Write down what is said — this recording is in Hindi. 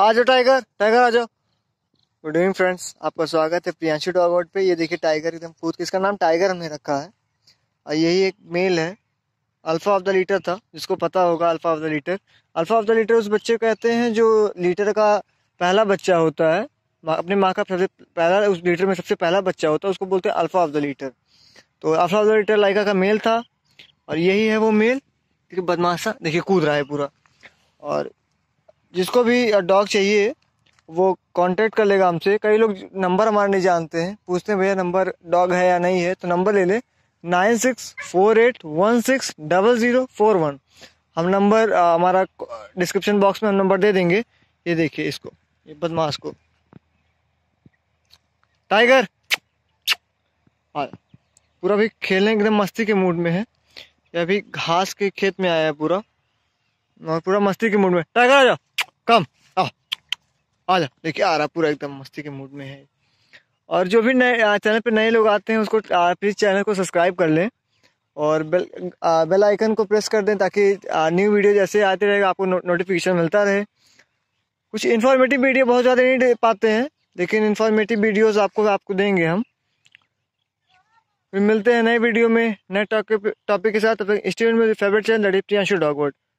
आ जाओ टाइगर टाइगर आ जाओ गुड इवनिंग फ्रेंड्स आपका स्वागत है प्रियांशु डॉग वर्ड पे ये देखिए टाइगर एकदम कूद के इसका नाम टाइगर हमने रखा है और यही एक मेल है अल्फा ऑफ द लीटर था जिसको पता होगा alpha of the litter alpha of the litter उस बच्चे को कहते हैं जो लीटर का पहला बच्चा होता है अपने माँ का सबसे पहला उस लीटर में सबसे पहला बच्चा होता है उसको बोलते हैं अल्फा ऑफ द लीटर तो alpha of the litter Laika का मेल था और यही है वो मेल देखिए बदमाशा देखिए कूद रहा है पूरा और जिसको भी डॉग चाहिए वो कांटेक्ट कर लेगा हमसे कई लोग नंबर हमारे नहीं जानते हैं पूछते हैं भैया नंबर डॉग है या नहीं है तो नंबर ले लें nine six four eight one six double zero four one हम नंबर हमारा डिस्क्रिप्शन बॉक्स में हम नंबर दे देंगे ये देखिए इसको ये बदमाश को टाइगर पूरा भी खेलने एकदम मस्ती के मूड में है या अभी घास के खेत में आया है पूरा और पूरा मस्ती के मूड में टाइगर आ जाओ कम आ देखिए आ रहा पूरा एकदम मस्ती के मूड में है और जो भी नए चैनल पे नए लोग आते हैं उसको प्लीज़ चैनल को सब्सक्राइब कर लें और बेल आ, बेल आइकन को प्रेस कर दें ताकि न्यू वीडियो जैसे आते रहेगा आपको नो, नोटिफिकेशन मिलता रहे कुछ इन्फॉर्मेटिव वीडियो बहुत ज़्यादा नहीं दे पाते हैं लेकिन इन्फॉर्मेटिव वीडियोस आपको आपको देंगे हम फिर मिलते हैं नए वीडियो में नए टॉपिक के साथ स्टूडेंट में फेवरेट चैनल प्रियांशु डॉगवर्ड